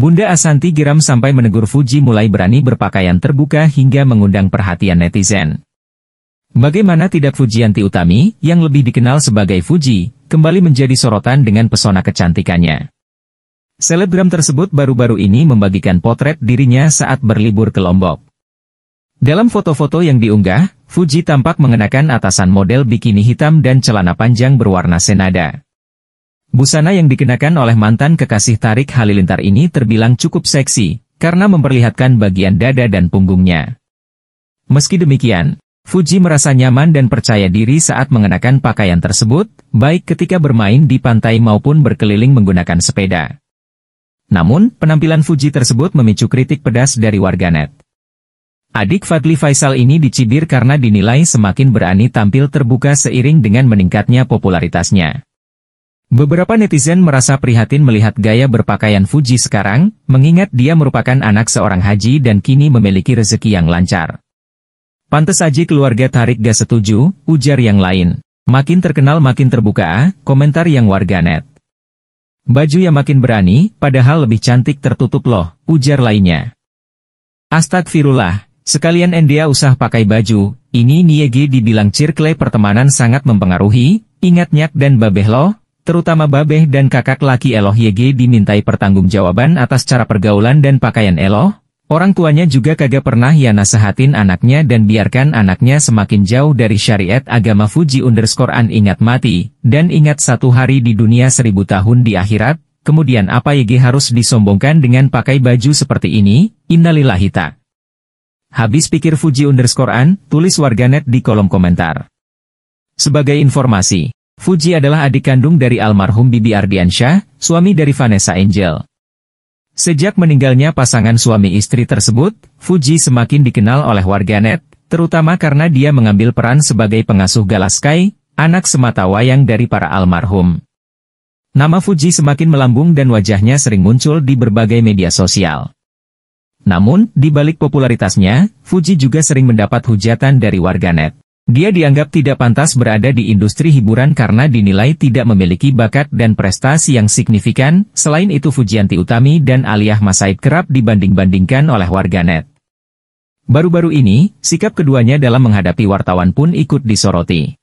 Bunda Asanti geram sampai menegur Fuji mulai berani berpakaian terbuka hingga mengundang perhatian netizen. Bagaimana tidak Fujianti Utami, yang lebih dikenal sebagai Fuji, kembali menjadi sorotan dengan pesona kecantikannya. Selebgram tersebut baru-baru ini membagikan potret dirinya saat berlibur ke Lombok. Dalam foto-foto yang diunggah, Fuji tampak mengenakan atasan model bikini hitam dan celana panjang berwarna senada. Busana yang dikenakan oleh mantan kekasih Tarik Halilintar ini terbilang cukup seksi, karena memperlihatkan bagian dada dan punggungnya. Meski demikian, Fuji merasa nyaman dan percaya diri saat mengenakan pakaian tersebut, baik ketika bermain di pantai maupun berkeliling menggunakan sepeda. Namun, penampilan Fuji tersebut memicu kritik pedas dari warganet. Adik Fadli Faisal ini dicibir karena dinilai semakin berani tampil terbuka seiring dengan meningkatnya popularitasnya. Beberapa netizen merasa prihatin melihat gaya berpakaian Fuji sekarang, mengingat dia merupakan anak seorang haji dan kini memiliki rezeki yang lancar. Pantes saja keluarga Tarik gak setuju, ujar yang lain. Makin terkenal makin terbuka, komentar yang warganet. Baju yang makin berani, padahal lebih cantik tertutup loh, ujar lainnya. Astagfirullah, sekalian Endia usah pakai baju, ini Niege dibilang cirkle pertemanan sangat mempengaruhi, ingat nyak dan babeh loh, terutama Babeh dan kakak laki Eloh YG dimintai pertanggungjawaban atas cara pergaulan dan pakaian Eloh, orang tuanya juga kagak pernah ya nasehatin anaknya dan biarkan anaknya semakin jauh dari syariat agama Fuji underscore an ingat mati, dan ingat satu hari di dunia seribu tahun di akhirat, kemudian apa YG harus disombongkan dengan pakai baju seperti ini, innalillahi tak. Habis pikir Fuji underscore an, tulis warganet di kolom komentar. Sebagai informasi. Fuji adalah adik kandung dari almarhum Bibi Ardiansyah, suami dari Vanessa Angel. Sejak meninggalnya pasangan suami istri tersebut, Fuji semakin dikenal oleh warganet, terutama karena dia mengambil peran sebagai pengasuh Galaskai, anak semata wayang dari para almarhum. Nama Fuji semakin melambung dan wajahnya sering muncul di berbagai media sosial. Namun, di balik popularitasnya, Fuji juga sering mendapat hujatan dari warganet. Dia dianggap tidak pantas berada di industri hiburan karena dinilai tidak memiliki bakat dan prestasi yang signifikan, selain itu Fujianti Utami dan Aliyah Masaid kerap dibanding-bandingkan oleh warganet. Baru-baru ini, sikap keduanya dalam menghadapi wartawan pun ikut disoroti.